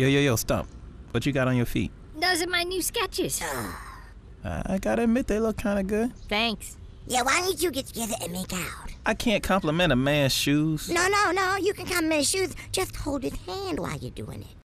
Yo, yo, yo, Stump. What you got on your feet? Those are my new sketches. I gotta admit, they look kinda good. Thanks. Yeah, why don't you get together and make out? I can't compliment a man's shoes. No, no, no. You can compliment his shoes. Just hold his hand while you're doing it.